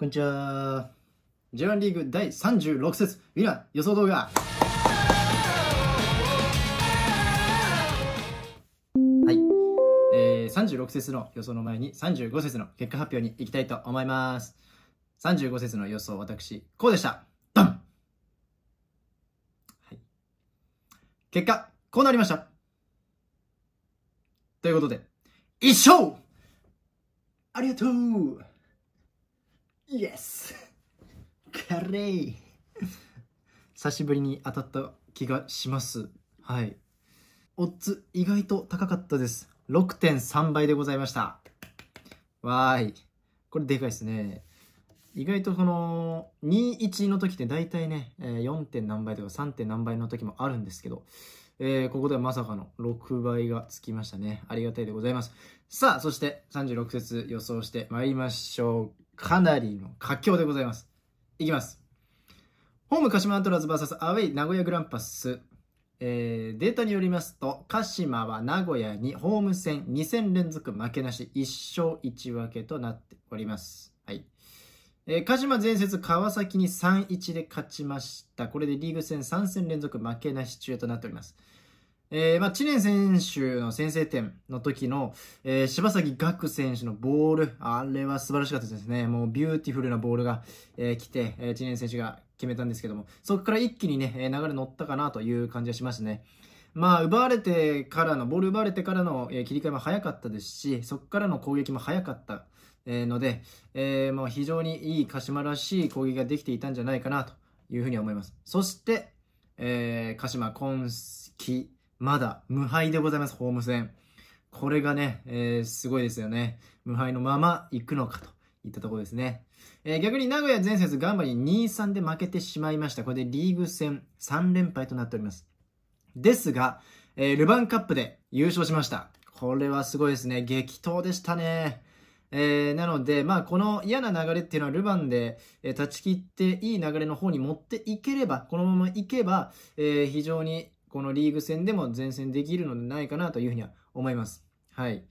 こんにちは。J1 リーグ第36節、ウィー予想動画。はい。えー、36節の予想の前に35節の結果発表に行きたいと思います。35節の予想、私、こうでした。ドンはい。結果、こうなりました。ということで、一勝ありがとうイエスカレー久しぶりに当たった気がします。はい。オッズ意外と高かったです。6.3倍でございました。わーい。これでかいですね。意外とこの21の時って大体ね、4. 点何倍とか 3. 点何倍の時もあるんですけど、えー、ここではまさかの6倍がつきましたね。ありがたいでございます。さあ、そして36節予想してまいりましょう。かなりの佳境でございます。いきます。ホーム鹿島アントラーズ VS アウェイ名古屋グランパス。えー、データによりますと、鹿島は名古屋にホーム戦2戦連続負けなし、1勝1分けとなっております。はい。えー、鹿島前節川崎に3-1で勝ちました。これでリーグ戦3戦連続負けなし中となっております。えー、まあ、知念選手の先制点の時の、えー、柴崎岳選手のボール、あれは素晴らしかったですね。もうビューティフルなボールが、えー、来て、えー、知念選手が決めたんですけども、そこから一気にね、流れ乗ったかなという感じがしますね。まあ、奪われてからの、ボール奪われてからの、え切り替えも早かったですし、そこからの攻撃も早かった、えので、えもう非常にいい鹿島らしい攻撃ができていたんじゃないかなというふうに思います。そして、え鹿島今季、まだ無敗でございます、ホーム戦。これがね、えー、すごいですよね。無敗のまま行くのかといったところですね。えー、逆に名古屋前節ガンバに2-3で負けてしまいました。これでリーグ戦3連敗となっております。ですが、えー、ルヴァンカップで優勝しました。これはすごいですね。激闘でしたね。えー、なので、まあ、この嫌な流れっていうのはルヴァンで、えー、断ち切っていい流れの方に持っていければ、このままいけば、えー、非常にこのリーグ戦でも前線できるのでないかなというふうには思います。はい。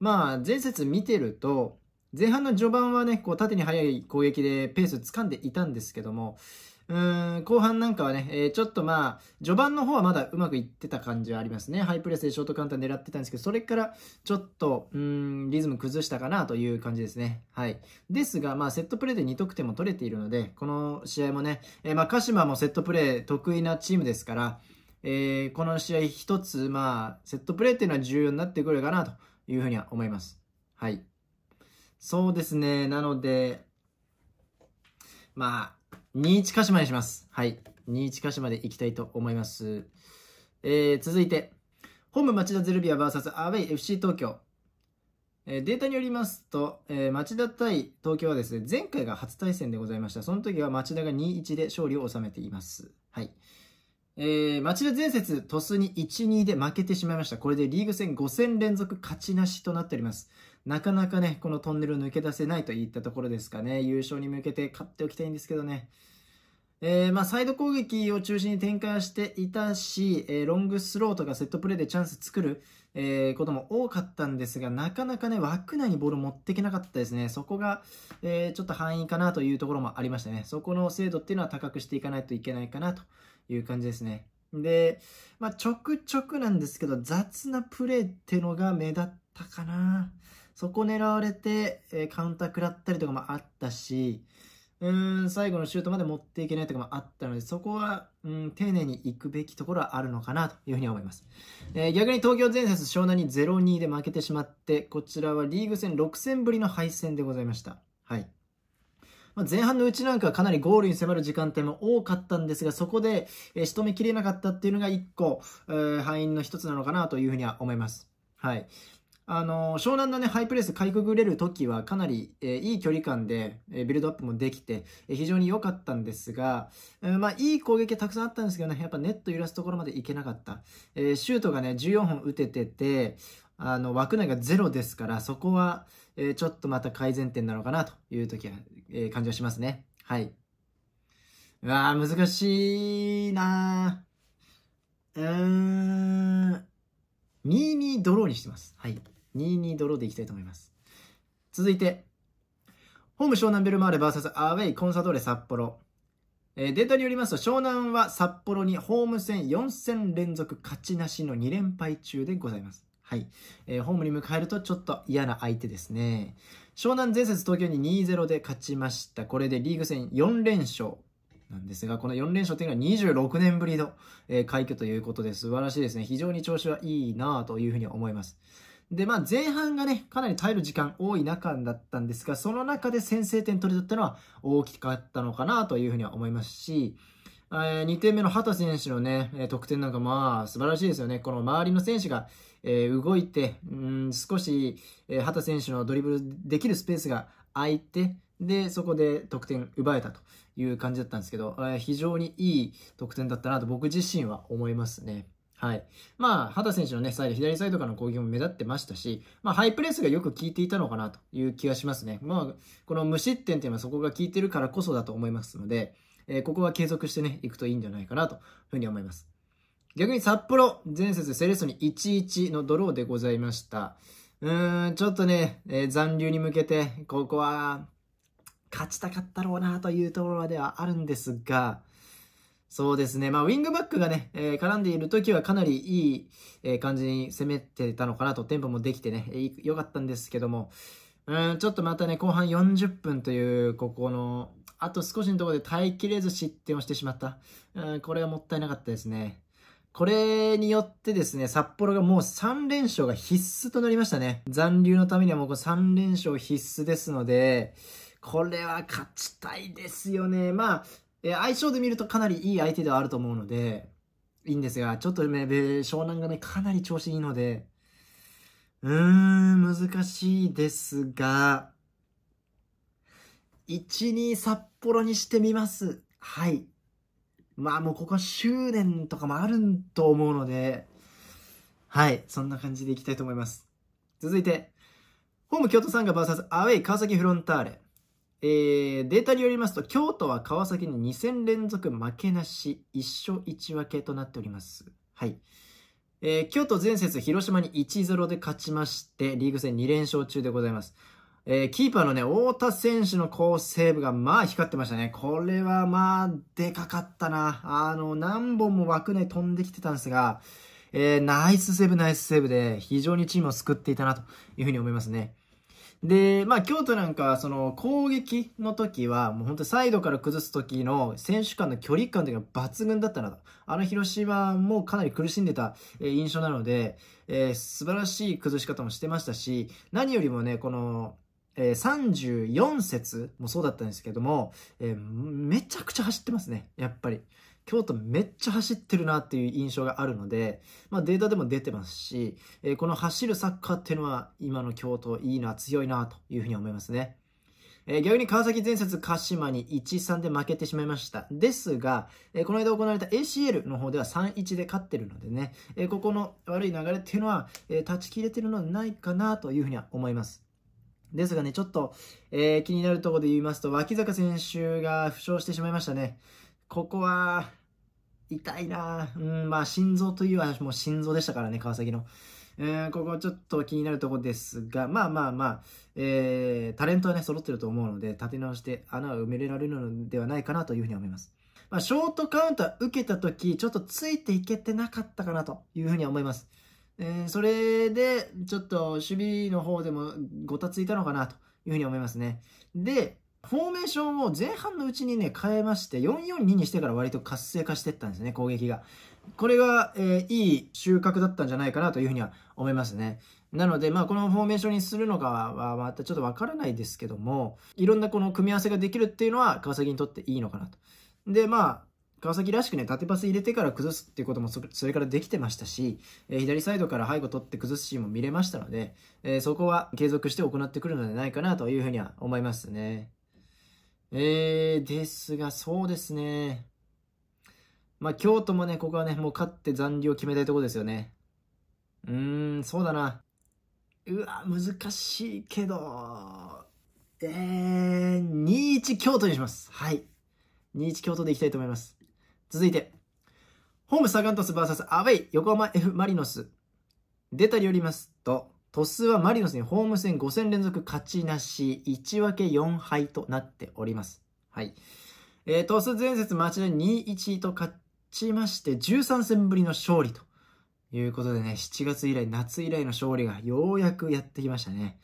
まあ、前節見てると、前半の序盤はね、こう縦に速い攻撃でペース掴んでいたんですけども、うーん、後半なんかはね、えー、ちょっとまあ、序盤の方はまだうまくいってた感じはありますね。ハイプレスでショートカウンター狙ってたんですけど、それからちょっと、うん、リズム崩したかなという感じですね。はい。ですが、まあ、セットプレーで2得点も取れているので、この試合もね、えー、まあ、鹿島もセットプレー得意なチームですから、えー、この試合一つ、まあ、セットプレーっていうのは重要になってくるかなというふうには思います。はい。そうですね。なので、まあ、2-1鹿島にします。はい。2-1鹿島で行きたいと思います。えー、続いて、ホーム町田ゼルビア VS アウェイ FC 東京。えー、データによりますと、えー、町田対東京はですね、前回が初対戦でございました。その時は町田が2-1で勝利を収めています。はい。えー、町田前節、鳥栖に1、2で負けてしまいました。これでリーグ戦5戦連続勝ちなしとなっております。なかなかね、このトンネルを抜け出せないといったところですかね。優勝に向けて勝っておきたいんですけどね。えー、まあ、サイド攻撃を中心に展開していたし、えー、ロングスローとかセットプレーでチャンス作る、えー、ことも多かったんですが、なかなかね、枠内にボールを持っていけなかったですね。そこが、えちょっと範囲かなというところもありましたね。そこの精度っていうのは高くしていかないといけないかなという感じですね。で、まあ、ちょくちょくなんですけど、雑なプレーってのが目立ったかな。そこ狙われて、えカウンター食らったりとかもあったし、うん、最後のシュートまで持っていけないとかもあったので、そこは、うん、丁寧に行くべきところはあるのかなというふうに思います。えー、逆に東京前節湘南に0-2で負けてしまって、こちらはリーグ戦6戦ぶりの敗戦でございました。はい。まあ、前半のうちなんかかなりゴールに迫る時間帯も多かったんですが、そこで、えー、仕留めきれなかったっていうのが一個、えー、敗因の一つなのかなというふうには思います。はい。あの湘南の、ね、ハイプレスかいくぐれる時はかなり、えー、いい距離感で、えー、ビルドアップもできて、えー、非常に良かったんですが、えまあ、いい攻撃たくさんあったんですけどねやっぱネット揺らすところまでいけなかった、えシュートがね14本打てててあの枠内がゼロですから、そこは、えー、ちょっとまた改善点なのかなという時は、えー、感じはしますね。はい。うわー、難しいなーうーん。2-2ドローにしてます。はい。2-2ドローでいきたいと思います。続いて、ホーム湘南ベルマーレ VS アウェイコンサドーレ札幌。えー、データによりますと湘南は札幌にホーム戦4戦連続勝ちなしの2連敗中でございます。はい。えー、ホームに迎えるとちょっと嫌な相手ですね。湘南前節東京に2-0で勝ちました。これでリーグ戦4連勝なんですが、この4連勝というのは26年ぶりの、えー、快挙ということで素晴らしいですね。非常に調子はいいなというふうに思います。で、まあ前半がね、かなり耐える時間多い中だったんですが、その中で先制点取れたってのは大きかったのかなというふうには思いますし、えー、2点目の畑選手のね、得点なんかまあ素晴らしいですよね。この周りの選手がえー、動いて、うん少し、えー、畑選手のドリブルできるスペースが空いて、で、そこで得点奪えたという感じだったんですけど、えー、非常にいい得点だったなと僕自身は思いますね。はい。まあ、畑選手のね、サイド、左サイドからの攻撃も目立ってましたし、まあ、ハイプレスがよく効いていたのかなという気がしますね。まあ、この無失点っていうのはそこが効いてるからこそだと思いますので、えー、ここは継続してね、いくといいんじゃないかなというふうに思います。逆に札幌、前節セレッソに1-1のドローでございました。うーん、ちょっとね、えー、残留に向けて、ここは、勝ちたかったろうなというところではあるんですが、そうですね。まあ、ウィングバックがね、えー、絡んでいる時はかなりいい、え感じに攻めてたのかなと、テンポもできてね、良、かったんですけども、うん、ちょっとまたね、後半40分という、ここの、あと少しのところで耐えきれず失点をしてしまった。うん、これはもったいなかったですね。これによってですね、札幌がもう3連勝が必須となりましたね。残留のためにはもうこ3連勝必須ですので、これは勝ちたいですよね。まあ、え相性で見るとかなりいい相手ではあると思うので、いいんですが、ちょっとね、湘南がね、かなり調子いいので、うーん、難しいですが、1、2札幌にしてみます。はい。まあもうここは執念とかもあると思うので、はい、そんな感じでいきたいと思います。続いて、ホーム京都サンガ VS アウェイ川崎フロンターレ。えー、データによりますと、京都は川崎に2戦連続負けなし、1勝1分けとなっております。はい。えー、京都前節広島に1-0で勝ちまして、リーグ戦2連勝中でございます。えー、キーパーのね、太田選手の好セーブが、まあ光ってましたね。これはまあ、でかかったな。あの、何本も枠内飛んできてたんですが、えー、ナイスセーブ、ナイスセーブで、非常にチームを救っていたな、というふうに思いますね。で、まあ、京都なんかは、その、攻撃の時は、もう本当サイドから崩す時の選手間の距離感というのが抜群だったなと。あの広島もかなり苦しんでた、え印象なので、えー、素晴らしい崩し方もしてましたし、何よりもね、この、えー、34節もそうだったんですけども、えー、めちゃくちゃ走ってますね、やっぱり。京都めっちゃ走ってるなっていう印象があるので、まあ、データでも出てますし、えー、この走るサッカーっていうのは今の京都いいな、強いなというふうに思いますね。えー、逆に川崎前節鹿島に1-3で負けてしまいました。ですが、えー、この間行われた ACL の方では3-1で勝ってるのでね、えー、ここの悪い流れっていうのは、え断ち切れてるのはないかなというふうには思います。ですがね、ちょっと、えー、気になるところで言いますと、脇坂選手が負傷してしまいましたね。ここは、痛いなうん、まあ、心臓というはもう心臓でしたからね、川崎の。えここちょっと気になるところですが、まあまあまあ、えー、タレントはね、揃ってると思うので、立て直して穴を埋めれられるのではないかなというふうに思います。まあ、ショートカウンター受けた時、ちょっとついていけてなかったかなというふうには思います。えー、それで、ちょっと守備の方でもごたついたのかなというふうに思いますね。で、フォーメーションを前半のうちにね、変えまして、442にしてから割と活性化していったんですね、攻撃が。これが、えー、いい収穫だったんじゃないかなというふうには思いますね。なので、まあ、このフォーメーションにするのかは、またちょっとわからないですけども、いろんなこの組み合わせができるっていうのは、川崎にとっていいのかなと。で、まあ、川崎らしくね、縦パス入れてから崩すっていうこともそれからできてましたし、えー、左サイドから背後取って崩すシーンも見れましたので、えー、そこは継続して行ってくるのではないかなというふうには思いますね。えー、ですが、そうですね。まあ、京都もね、ここはね、もう勝って残留を決めたいところですよね。うーん、そうだな。うわ、難しいけど、えー、2-1京都にします。はい。2-1京都でいきたいと思います。続いて、ホームサガン鳥栖 VS アウェイ横浜 F マリノス。データによりますと、鳥栖はマリノスにホーム戦5戦連続勝ちなし、1分け4敗となっております。はい。えー、鳥栖前節町田2-1と勝ちまして、13戦ぶりの勝利ということでね、7月以来、夏以来の勝利がようやくやってきましたね。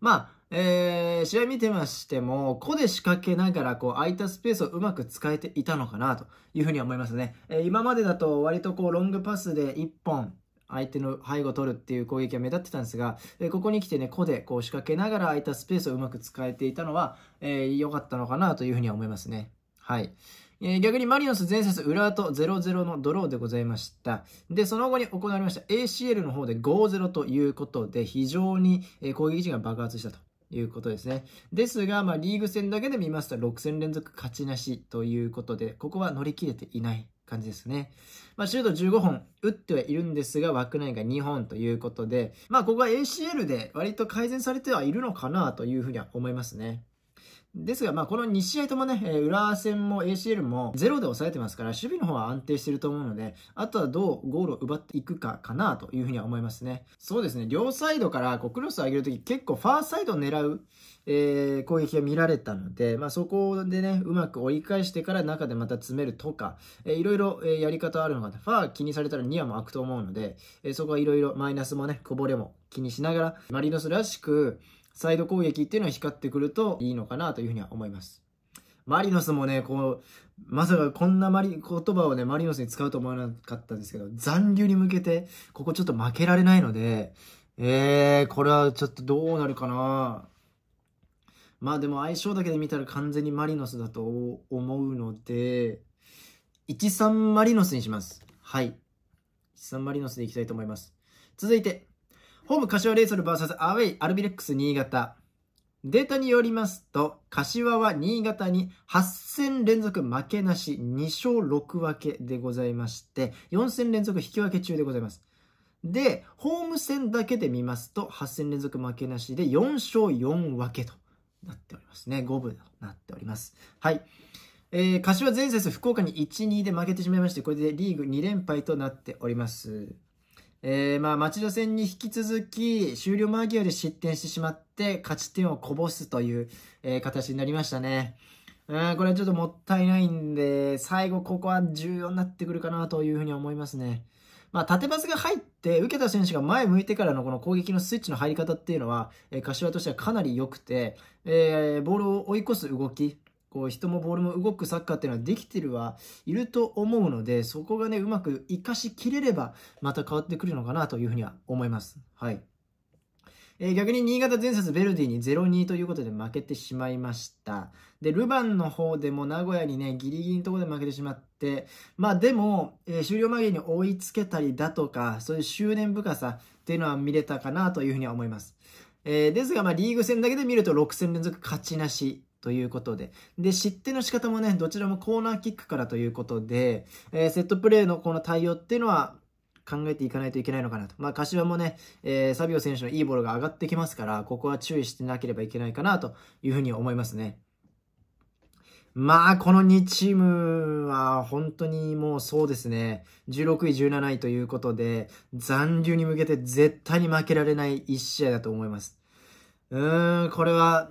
まあ、えー、試合見てましても、個で仕掛けながら、こう、空いたスペースをうまく使えていたのかな、というふうには思いますね。えー、今までだと、割とこう、ロングパスで1本、相手の背後を取るっていう攻撃が目立ってたんですが、えー、ここに来てね、個でこう仕掛けながら空いたスペースをうまく使えていたのは、えー、良かったのかなというふうには思いますね。はい。えー、逆にマリノス前節裏と0-0のドローでございました。で、その後に行われました ACL の方で5-0ということで、非常に攻撃陣が爆発したと。いうことですね。ですが、まあ、リーグ戦だけで見ますと6戦連続勝ちなしということで、ここは乗り切れていない感じですね。まあ、シュート15本打ってはいるんですが、枠内が2本ということで、まあ、ここは ACL で割と改善されてはいるのかなというふうには思いますね。ですが、まあ、この2試合ともね、浦戦も ACL もゼロで抑えてますから、守備の方は安定してると思うので、あとはどうゴールを奪っていくかかなというふうには思いますね。そうですね、両サイドからこうクロスを上げるとき、結構ファーサイドを狙う、えー、攻撃が見られたので、まあ、そこでね、うまく折り返してから中でまた詰めるとか、えー、いろいろ、えやり方あるのが、ファー気にされたらニアも開くと思うので、えー、そこはいろいろマイナスもね、こぼれも気にしながら、マリノスらしく、サイド攻撃っていうのは光ってくるといいのかなというふうには思います。マリノスもね、こう、まさかこんなマリ、言葉をね、マリノスに使うと思わなかったんですけど、残留に向けて、ここちょっと負けられないので、えー、これはちょっとどうなるかなまあでも相性だけで見たら完全にマリノスだと思うので、13マリノスにします。はい。13マリノスでいきたいと思います。続いて、ホーム柏レイソル VS アウェイアルビレックス新潟。データによりますと、柏は新潟に8戦連続負けなし、2勝6分けでございまして、4戦連続引き分け中でございます。で、ホーム戦だけで見ますと、8戦連続負けなしで4勝4分けとなっておりますね。5分となっております。はい。えー、柏前節福岡に1、2で負けてしまいまして、これでリーグ2連敗となっております。えー、まあ、町田戦に引き続き、終了間際で失点してしまって、勝ち点をこぼすという、えー、形になりましたね。うん、これはちょっともったいないんで、最後ここは重要になってくるかなというふうに思いますね。まあ、縦パスが入って、受けた選手が前向いてからのこの攻撃のスイッチの入り方っていうのは、えー、柏としてはかなり良くて、えー、ボールを追い越す動き、こう人もボールも動くサッカーっていうのはできてるはいると思うのでそこがねうまく活かしきれればまた変わってくるのかなというふうには思います。はいえ逆に新潟前節ベルディに0-2ということで負けてしまいました。で、ルヴァンの方でも名古屋にね、ギリギリのところで負けてしまって、まあでも、えー、終了間際に追いつけたりだとか、そういう執念深さっていうのは見れたかなというふうには思います。えー、ですが、まあリーグ戦だけで見ると6戦連続勝ちなしということで。で、失点の仕方もね、どちらもコーナーキックからということで、えー、セットプレーのこの対応っていうのは、考えていかないといけないのかなと。まあ、柏もね、えー、サビオ選手のいいボールが上がってきますから、ここは注意してなければいけないかなというふうに思いますね。まあ、この2チームは本当にもうそうですね。16位、17位ということで、残留に向けて絶対に負けられない1試合だと思います。うーん、これは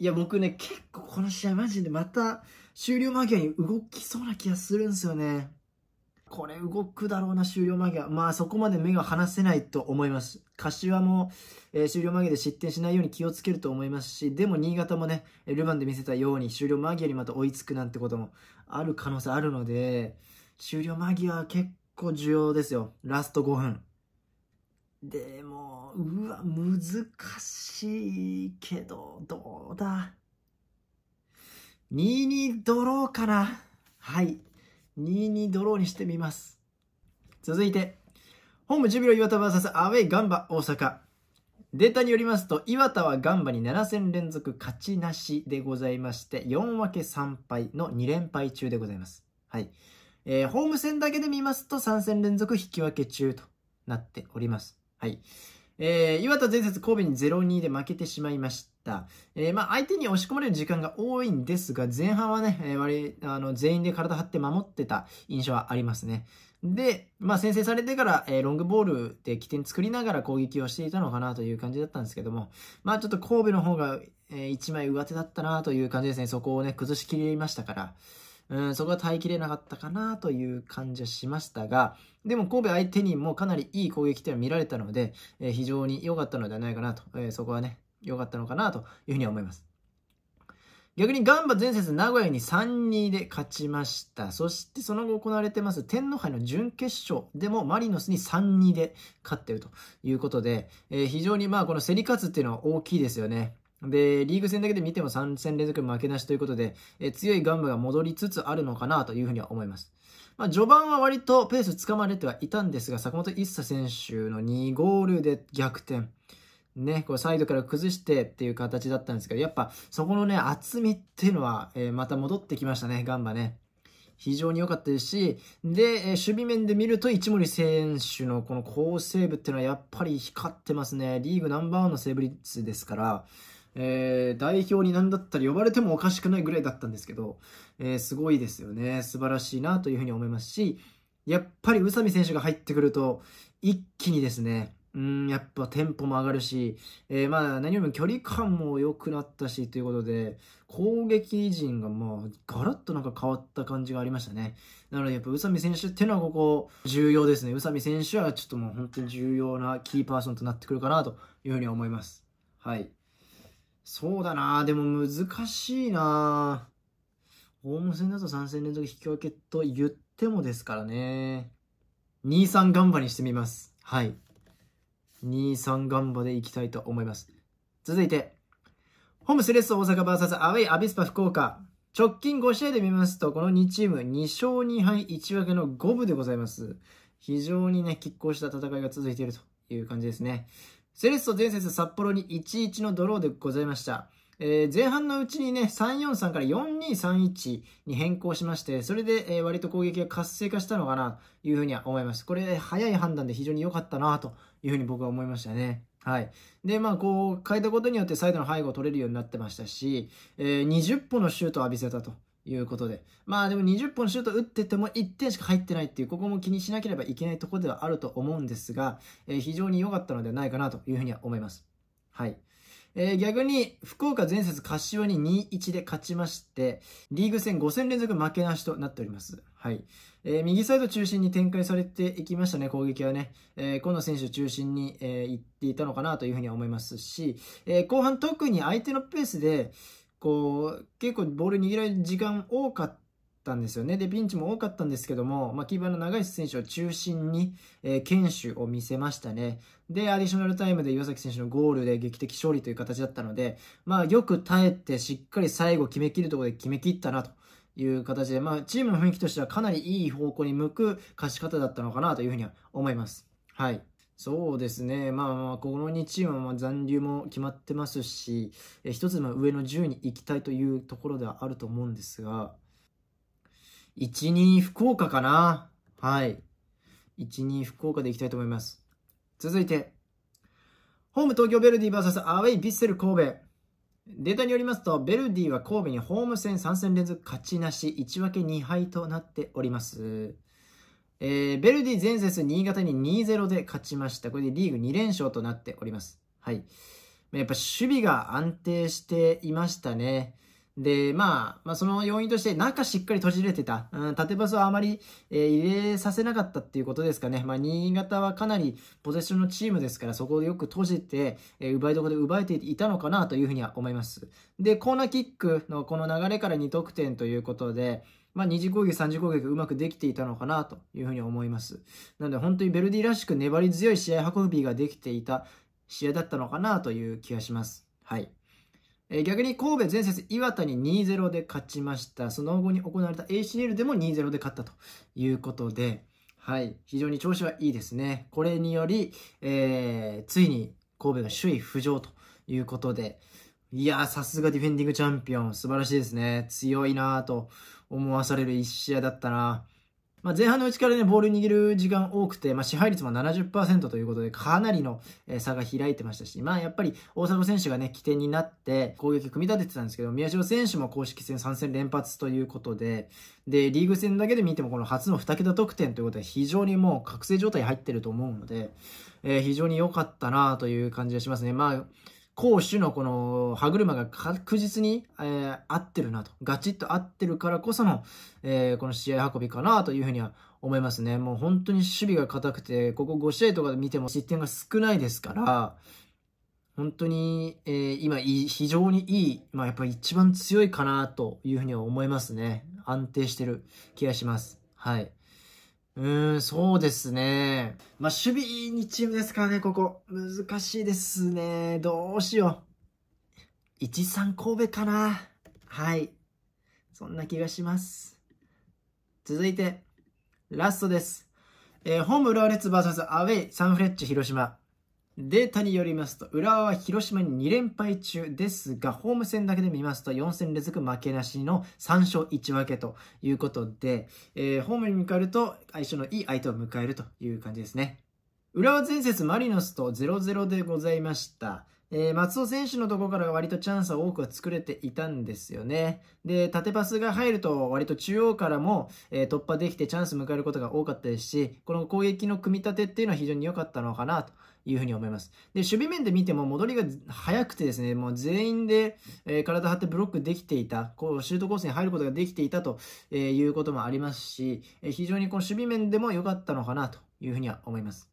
いや、僕ね、結構この試合マジでまた終了間際に動きそうな気がするんですよね。これ動くだろうな、終了間際。まあそこまで目が離せないと思います。柏も、えー、終了間際で失点しないように気をつけると思いますし、でも新潟もね、ルヴァンで見せたように終了間際にまた追いつくなんてこともある可能性あるので、終了間際結構重要ですよ。ラスト5分。でも、うわ、難しいけど、どうだ。2-2ドローかな。はい。2-2ドローにしてみます。続いて、ホームジュビロ岩田 VS アウェイガンバ大阪。データによりますと、岩田はガンバに7戦連続勝ちなしでございまして、4分け3敗の2連敗中でございます。はい。えー、ホーム戦だけで見ますと3戦連続引き分け中となっております。はい。えー、岩田前節神戸に0-2で負けてしまいました。えー、まあ、相手に押し込まれる時間が多いんですが、前半はね、えー、割あの全員で体張って守ってた印象はありますね。で、まあ、先制されてから、えー、ロングボールで起点作りながら攻撃をしていたのかなという感じだったんですけども、まあ、ちょっと神戸の方が、えー、一枚上手だったなという感じですね。そこをね、崩しきりましたから。うん、そこは耐えきれなかったかなという感じはしましたが、でも神戸相手にもかなりいい攻撃というのは見られたので、えー、非常に良かったのではないかなと、えー、そこはね、良かったのかなというふうには思います。逆にガンバ前節名古屋に3-2で勝ちました。そしてその後行われてます天皇杯の準決勝でもマリノスに3-2で勝ってるということで、えー、非常にまあこの競り勝つっていうのは大きいですよね。で、リーグ戦だけで見ても3戦連続負けなしということで、え強いガンバが戻りつつあるのかなというふうには思います。まあ、序盤は割とペースつかまれてはいたんですが、坂本一佐選手の2ゴールで逆転。ね、こうサイドから崩してっていう形だったんですけど、やっぱそこのね、厚みっていうのは、えー、また戻ってきましたね、ガンバね。非常に良かったですし、で、えー、守備面で見ると一森選手のこの好セーブっていうのはやっぱり光ってますね。リーグナンバーワンのセーブ率ですから、えー、代表に何だったら呼ばれてもおかしくないぐらいだったんですけど、えー、すごいですよね。素晴らしいなというふうに思いますし、やっぱり宇佐美選手が入ってくると、一気にですね、うん、やっぱテンポも上がるし、えー、まあ何よりも距離感も良くなったしということで、攻撃陣がもうガラッとなんか変わった感じがありましたね。なのでやっぱ宇佐美選手っていうのはここ重要ですね。宇佐美選手はちょっともう本当に重要なキーパーソンとなってくるかなというふうに思います。はい。そうだなでも難しいなホーム戦だと3戦連続引き分けと言ってもですからね。2-3ガンバにしてみます。はい。2-3ガンバでいきたいと思います。続いて、ホームスレッソ大阪 VS アウェイアビスパ福岡。直近5試合で見ますと、この2チーム2勝2敗1分けの5分でございます。非常にね、拮抗した戦いが続いているという感じですね。セレッソ前節札幌に1-1のドローでございました。えー、前半のうちにね、343から4231に変更しまして、それで、えー、割と攻撃が活性化したのかなというふうには思います。これ、早い判断で非常に良かったなというふうに僕は思いましたね。はい。で、まあ、こう、変えたことによってサイドの背後を取れるようになってましたし、えー、20歩のシュートを浴びせたと。いうことで。まあでも20本シュート打ってても1点しか入ってないっていう、ここも気にしなければいけないところではあると思うんですが、えー、非常に良かったのではないかなというふうには思います。はい。えー、逆に、福岡前節柏に2-1で勝ちまして、リーグ戦5戦連続負けなしとなっております。はい。えー、右サイド中心に展開されていきましたね、攻撃はね。えー、今野選手中心に、えー、行っていたのかなというふうには思いますし、えー、後半特に相手のペースで、こう、結構ボール握られる時間多かったんですよね。で、ピンチも多かったんですけども、まあ、キーパーの長石選手を中心に、えー、堅守を見せましたね。で、アディショナルタイムで岩崎選手のゴールで劇的勝利という形だったので、まあ、よく耐えてしっかり最後決めきるところで決めきったなと。いう形で、まあ、チームの雰囲気としてはかなりいい方向に向く勝ち方だったのかなというふうには思います。はい。そうですね、まあ、まあこの2チームは残留も決まってますし、え一つの上の10に行きたいというところではあると思うんですが、1、2福岡かな。はい。1、2福岡で行きたいと思います。続いて、ホーム東京ベルディ VS アウェイヴィッセル神戸。データによりますと、ベルディは神戸にホーム戦3戦連続勝ちなし、1分け2敗となっております。えー、ベルディ前節新潟に2-0で勝ちました。これでリーグ2連勝となっております。はい。やっぱ守備が安定していましたね。で、まあ、まあ、その要因として中しっかり閉じれてた。うん、縦パスをあまり、えー、入れさせなかったっていうことですかね。まあ、新潟はかなりポゼッションのチームですから、そこをよく閉じて、えー、奪いどころで奪えていたのかなというふうには思います。で、コーナーキックのこの流れから2得点ということで、まあ、二次攻撃、三次攻撃うまくできていたのかなというふうに思います。なので本当にベルディらしく粘り強い試合運びができていた試合だったのかなという気がします。はい。えー、逆に神戸前節岩田に2-0で勝ちました。その後に行われた ACL でも2-0で勝ったということで、はい、非常に調子はいいですね。これにより、えー、ついに神戸が首位浮上ということで、いやさすがディフェンディングチャンピオン、素晴らしいですね。強いなと思わされる1試合だったな。まあ、前半のうちからね、ボール握る時間多くて、まあ、支配率も70%ということで、かなりの差が開いてましたし、まあ、やっぱり大迫選手がね、起点になって攻撃組み立ててたんですけど、宮代選手も公式戦3戦連発ということで、で、リーグ戦だけで見てもこの初の2桁得点ということは非常にもう覚醒状態に入ってると思うので、えー、非常に良かったなという感じがしますね。まあ攻守のこの歯車が確実に、えー、合ってるなと、ガチッと合ってるからこその、えー、この試合運びかなというふうには思いますね。もう本当に守備が硬くて、ここ5試合とかで見ても失点が少ないですから、本当に、えー、今非常にいい、まあ、やっぱり一番強いかなというふうには思いますね。安定してる気がします。はい。うん、そうですね。まあ、守備にチームですからね、ここ。難しいですね。どうしよう。1-3神戸かな。はい。そんな気がします。続いて、ラストです。えー、ホーム浦和レッズ VS アウェイサンフレッチェ広島。データによりますと、浦和は広島に2連敗中ですが、ホーム戦だけで見ますと、4戦連続負けなしの3勝1分けということで、えー、ホームに向かえると、相性のいい相手を迎えるという感じですね。浦和前節マリノスと0-0でございました。えー、松尾選手のところから割とチャンスは多くは作れていたんですよね。で、縦パスが入ると割と中央からも、えー、突破できてチャンス迎えることが多かったですし、この攻撃の組み立てっていうのは非常に良かったのかなというふうに思います。で、守備面で見ても戻りが早くてですね、もう全員で、えー、体張ってブロックできていた、こうシュートコースに入ることができていたと、えー、いうこともありますし、えー、非常にこの守備面でも良かったのかなというふうには思います。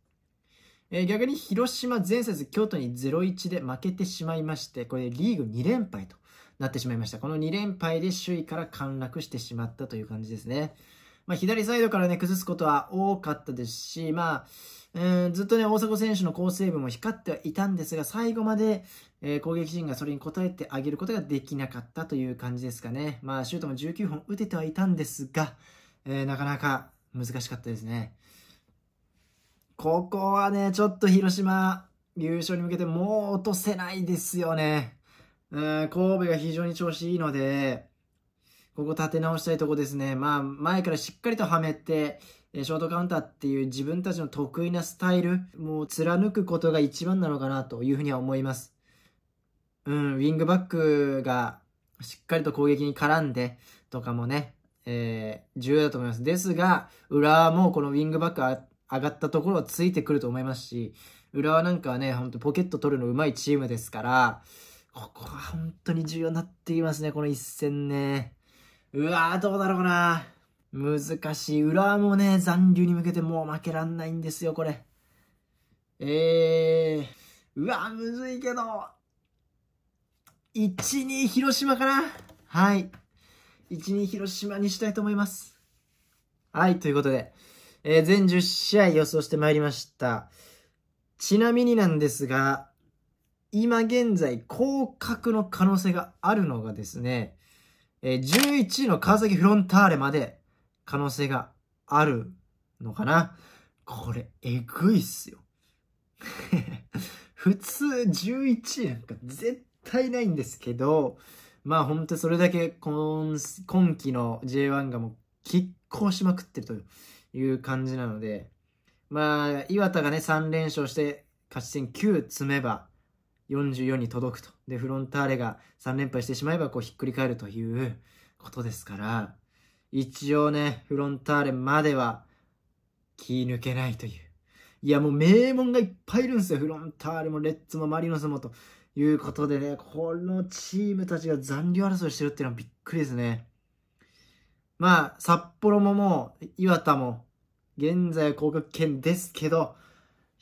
え逆に広島前節京都に0-1で負けてしまいまして、これリーグ2連敗となってしまいました。この2連敗で首位から陥落してしまったという感じですね。まあ、左サイドからね、崩すことは多かったですし、まあ、えー、ずっとね、大迫選手の好セーブも光ってはいたんですが、最後まで、えー、攻撃陣がそれに応えてあげることができなかったという感じですかね。まあ、シュートも19本打ててはいたんですが、えー、なかなか難しかったですね。ここはね、ちょっと広島、優勝に向けてもう落とせないですよね。うん、神戸が非常に調子いいので、ここ立て直したいとこですね。まあ、前からしっかりとはめて、ショートカウンターっていう自分たちの得意なスタイル、もう貫くことが一番なのかなというふうには思います。うん、ウィングバックがしっかりと攻撃に絡んでとかもね、えー、重要だと思います。ですが、浦和もこのウィングバック上がったところはついてくると思いますし、浦和なんかはね、ほんとポケット取るのうまいチームですから、ここは本当に重要になっていますね、この一戦ね。うわー、どうだろうな難しい。裏もね、残留に向けてもう負けらんないんですよ、これ。えー、うわ、むずいけど、1、2広島かなはい。1、2広島にしたいと思います。はい、ということで、えー、全10試合予想してまいりました。ちなみになんですが、今現在、降格の可能性があるのがですね、えー、11位の川崎フロンターレまで可能性があるのかなこれ、えぐいっすよ。普通11なんか絶対ないんですけど、まあ本当それだけ今今期の J1 がもう拮抗しまくってるという感じなので、まあ岩田がね3連勝して勝ち点9積めば44に届くと。で、フロンターレが3連敗してしまえばこうひっくり返るということですから、一応ね、フロンターレまでは気抜けないという。いや、もう名門がいっぱいいるんですよ。フロンターレもレッツもマリノスもということでね、このチームたちが残留争いしてるっていうのはびっくりですね。まあ、札幌ももう、岩田も、現在降格圏ですけど、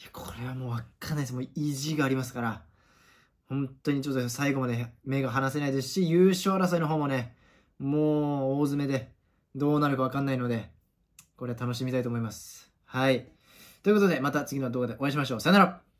いや、これはもうわかんないです。もう意地がありますから。本当にちょっと最後まで目が離せないですし、優勝争いの方もね、もう大詰めで、どうなるかわかんないので、これは楽しみたいと思います。はい。ということで、また次の動画でお会いしましょう。さよなら